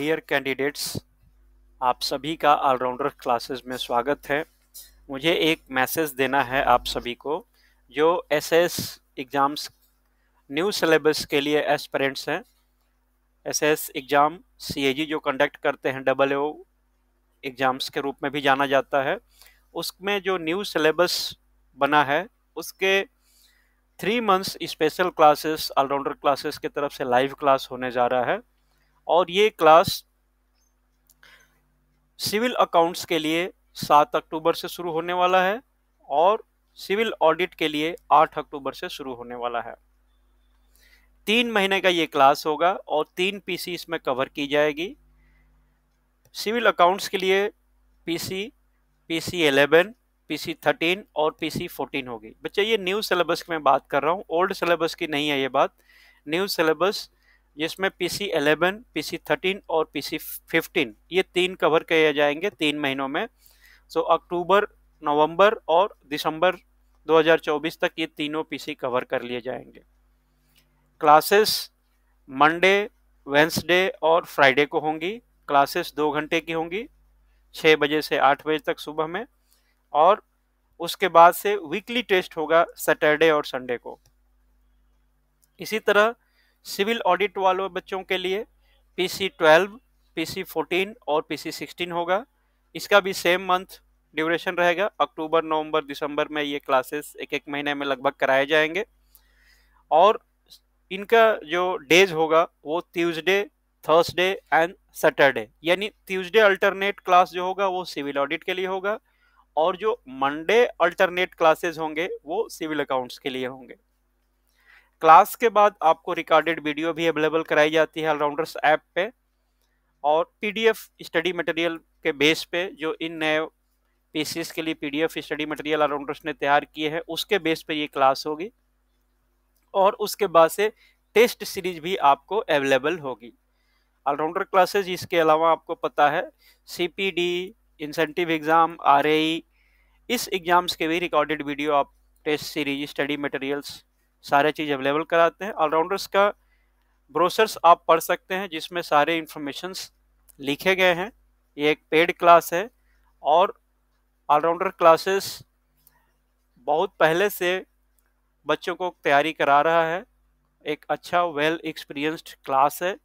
dear candidates आप सभी का ऑलराउंडर क्लासेस में स्वागत है मुझे एक मैसेज देना है आप सभी को जो S S exams new syllabus के लिए एस्परेंट्स हैं एस एस एग्ज़ाम सी जो कंडक्ट करते हैं डबल ओ एग्ज़ाम्स के रूप में भी जाना जाता है उसमें जो न्यू सिलेबस बना है उसके three months special classes allrounder classes की तरफ से लाइव क्लास होने जा रहा है और ये क्लास सिविल अकाउंट्स के लिए सात अक्टूबर से शुरू होने वाला है और सिविल ऑडिट के लिए आठ अक्टूबर से शुरू होने वाला है तीन महीने का ये क्लास होगा और तीन पीसी इसमें कवर की जाएगी सिविल अकाउंट्स के लिए पीसी पीसी 11 पीसी 13 और पीसी 14 होगी बच्चे ये न्यू सिलेबस की मैं बात कर रहा हूँ ओल्ड सिलेबस की नहीं है ये बात न्यू सिलेबस जिसमें P C eleven P C thirteen और पी सी फिफ्टीन ये तीन कवर किए जाएंगे तीन महीनों में सो so, अक्टूबर नवंबर और दिसंबर 2024 तक ये तीनों पीसी कवर कर लिए जाएंगे क्लासेस मंडे वेंसडे और फ्राइडे को होंगी क्लासेस दो घंटे की होंगी छः बजे से आठ बजे तक सुबह में और उसके बाद से वीकली टेस्ट होगा सैटरडे और संडे को इसी तरह सिविल ऑडिट वालों बच्चों के लिए P C twelve P C fourteen और पी सी सिक्सटीन होगा इसका भी सेम मंथ ड्यूरेशन रहेगा अक्टूबर नवंबर दिसंबर में ये क्लासेस एक एक महीने में लगभग कराए जाएंगे और इनका जो डेज होगा वो ट्यूसडे थर्सडे एंड सैटरडे यानी ट्यूसडे अल्टरनेट क्लास जो होगा वो सिविल ऑडिट के लिए होगा और जो मंडे अल्टरनेट क्लासेस होंगे वो सिविल अकाउंट्स के लिए होंगे क्लास के बाद आपको रिकॉर्डेड वीडियो भी अवेलेबल कराई जाती है ऑलराउंडर्स ऐप पे और पीडीएफ स्टडी मटेरियल के बेस पे जो इन नए पीसीएस के लिए पीडीएफ स्टडी मटेरियल ऑलराउंडर्स ने तैयार किए हैं उसके बेस पे ये क्लास होगी और उसके बाद से टेस्ट सीरीज भी आपको अवेलेबल होगी ऑलराउंडर क्लासेज इसके अलावा आपको पता है सी इंसेंटिव एग्ज़ाम आर इस एग्ज़ाम्स के भी रिकॉर्डेड वीडियो आप टेस्ट सीरीज स्टडी मटेरियल्स सारे चीज़ अवेलेबल कराते हैं ऑलराउंडर्स का ब्रोसर्स आप पढ़ सकते हैं जिसमें सारे इन्फॉर्मेशंस लिखे गए हैं ये एक पेड क्लास है और ऑलराउंडर क्लासेस बहुत पहले से बच्चों को तैयारी करा रहा है एक अच्छा वेल एक्सपीरियंस्ड क्लास है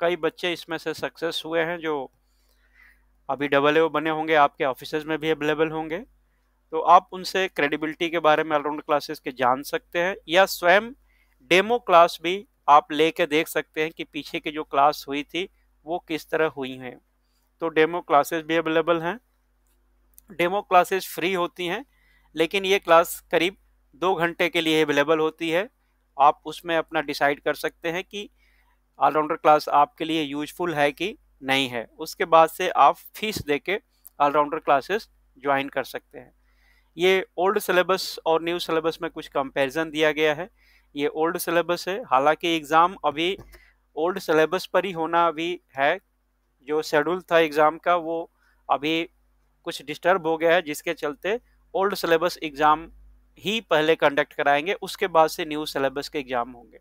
कई बच्चे इसमें से सक्सेस हुए हैं जो अभी डबल ए बने होंगे आपके ऑफिस में भी अवेलेबल होंगे तो आप उनसे क्रेडिबिलिटी के बारे में ऑलराउंड क्लासेस के जान सकते हैं या स्वयं डेमो क्लास भी आप कर देख सकते हैं कि पीछे की जो क्लास हुई थी वो किस तरह हुई हैं तो डेमो क्लासेस भी अवेलेबल हैं डेमो क्लासेस फ्री होती हैं लेकिन ये क्लास करीब दो घंटे के लिए अवेलेबल होती है आप उसमें अपना डिसाइड कर सकते हैं कि ऑलराउंडर क्लास आपके लिए यूजफुल है कि नहीं है उसके बाद से आप फीस दे के ऑलराउंडर क्लासेस ज्वाइन कर सकते हैं ये ओल्ड सिलेबस और न्यू सिलेबस में कुछ कंपैरिजन दिया गया है ये ओल्ड सिलेबस है हालांकि एग्ज़ाम अभी ओल्ड सिलेबस पर ही होना अभी है जो शेड्यूल था एग्ज़ाम का वो अभी कुछ डिस्टर्ब हो गया है जिसके चलते ओल्ड सिलेबस एग्ज़ाम ही पहले कंडक्ट कराएंगे उसके बाद से न्यू सिलेबस के एग्ज़ाम होंगे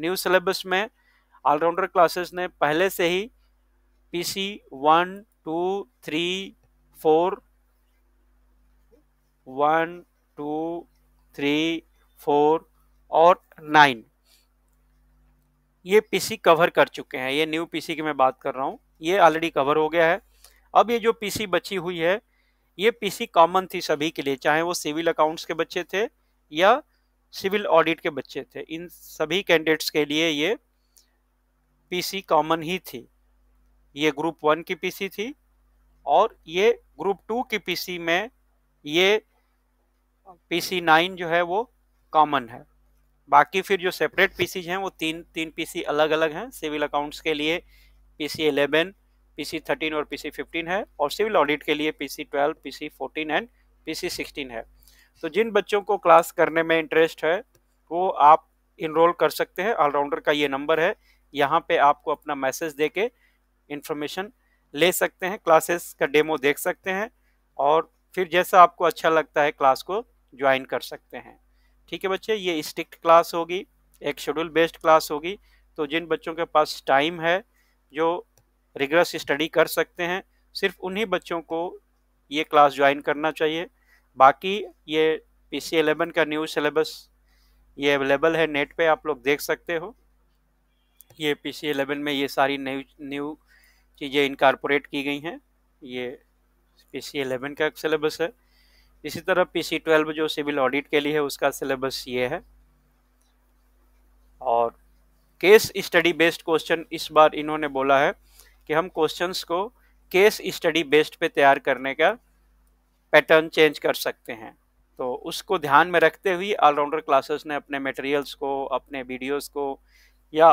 न्यू सिलेबस में ऑलराउंडर क्लासेस ने पहले से ही PC one two three four one two three four और नाइन ये पीसी कवर कर चुके हैं ये न्यू पीसी की मैं बात कर रहा हूँ ये ऑलरेडी कवर हो गया है अब ये जो पीसी बची हुई है ये पीसी कॉमन थी सभी के लिए चाहे वो सिविल अकाउंट्स के बच्चे थे या सिविल ऑडिट के बच्चे थे इन सभी कैंडिडेट्स के लिए ये पीसी कॉमन ही थी ये ग्रुप वन की पीसी थी और ये ग्रुप टू की पीसी में ये पी सी नाइन जो है वो कॉमन है बाकी फिर जो सेपरेट पीसीज हैं वो तीन तीन पीसी अलग अलग हैं सिविल अकाउंट्स के लिए पीसी एलेवन पीसी थर्टीन और पीसी फिफ्टीन है और सिविल ऑडिट के लिए PC twelve PC fourteen and PC sixteen है तो जिन बच्चों को क्लास करने में इंटरेस्ट है वो आप इनरोल कर सकते हैं ऑलराउंडर का ये नंबर है यहाँ पे आपको अपना मैसेज दे के इन्फॉर्मेशन ले सकते हैं क्लासेस का डेमो देख सकते हैं और फिर जैसा आपको अच्छा लगता है क्लास को ज्वाइन कर सकते हैं ठीक है बच्चे ये स्ट्रिक्ट क्लास होगी एक शेड्यूल बेस्ड क्लास होगी तो जिन बच्चों के पास टाइम है जो रिगरस स्टडी कर सकते हैं सिर्फ उन्हीं बच्चों को ये क्लास ज्वाइन करना चाहिए बाकी ये पी सी एलेवन का न्यू सिलेबस ये अवेलेबल है नेट पे आप लोग देख सकते हो ये पी सी एलेवन में ये सारी न्यू न्यू चीज़ें इनकारपोरेट की गई हैं ये पी सी एलेवन का सिलेबस है इसी तरह पी सी ट्वेल्व जो सिविल ऑडिट के लिए है उसका सिलेबस ये है और केस स्टडी बेस्ड क्वेश्चन इस बार इन्होंने बोला है कि हम क्वेश्चंस को केस स्टडी बेस्ड पे तैयार करने का पैटर्न चेंज कर सकते हैं तो उसको ध्यान में रखते हुए ऑलराउंडर क्लासेस ने अपने मटेरियल्स को अपने वीडियोस को या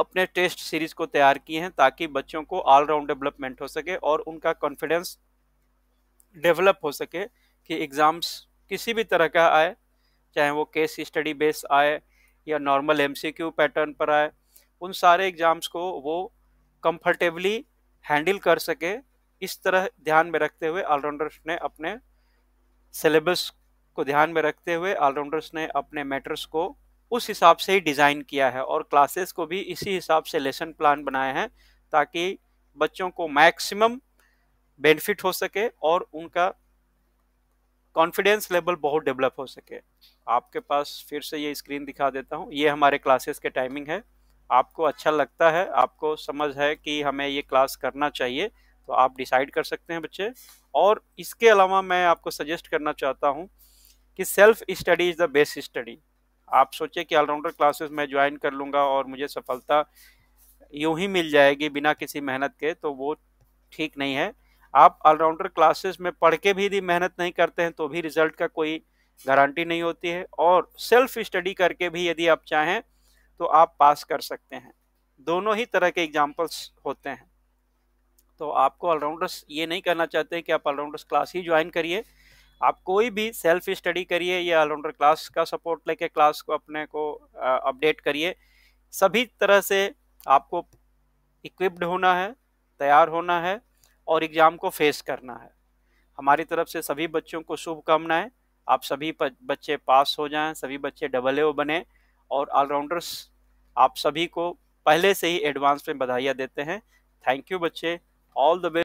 अपने टेस्ट सीरीज को तैयार किए हैं ताकि बच्चों को ऑलराउंड डेवलपमेंट हो सके और उनका कॉन्फिडेंस डेवलप हो सके कि एग्ज़ाम्स किसी भी तरह का आए चाहे वो केस स्टडी बेस आए या नॉर्मल एमसीक्यू पैटर्न पर आए उन सारे एग्ज़ाम्स को वो कंफर्टेबली हैंडल कर सके इस तरह ध्यान में रखते हुए ऑलराउंडर्स ने अपने सिलेबस को ध्यान में रखते हुए ऑलराउंडर्स ने अपने मैटर्स को उस हिसाब से ही डिज़ाइन किया है और क्लासेस को भी इसी हिसाब से लेसन प्लान बनाए हैं ताकि बच्चों को मैक्सिमम बेनिफिट हो सके और उनका कॉन्फिडेंस लेवल बहुत डेवलप हो सके आपके पास फिर से ये स्क्रीन दिखा देता हूँ ये हमारे क्लासेस के टाइमिंग है आपको अच्छा लगता है आपको समझ है कि हमें ये क्लास करना चाहिए तो आप डिसाइड कर सकते हैं बच्चे और इसके अलावा मैं आपको सजेस्ट करना चाहता हूँ कि self study is the best study आप सोचें कि ऑलराउंडर क्लासेस मैं ज्वाइन कर लूँगा और मुझे सफलता यूं ही मिल जाएगी बिना किसी मेहनत के तो वो ठीक नहीं है आप ऑलराउंडर क्लासेस में पढ़ के भी यदि मेहनत नहीं करते हैं तो भी रिजल्ट का कोई गारंटी नहीं होती है और सेल्फ स्टडी करके भी यदि आप चाहें तो आप पास कर सकते हैं दोनों ही तरह के एग्जाम्पल्स होते हैं तो आपको ऑलराउंडर्स ये नहीं करना चाहते कि आप ऑलराउंडर्स क्लास ही ज्वाइन करिए आप कोई भी सेल्फ स्टडी करिए या ऑलराउंडर क्लास का सपोर्ट लेके क्लास को अपने को अपडेट करिए सभी तरह से आपको इक्विप्ड होना है तैयार होना है और एग्ज़ाम को फेस करना है हमारी तरफ से सभी बच्चों को शुभकामनाएं आप सभी बच्चे पास हो जाएं सभी बच्चे डबल ए बने और ऑलराउंडर्स आप सभी को पहले से ही एडवांस में बधाइयाँ देते हैं थैंक यू बच्चे ऑल द बेस्ट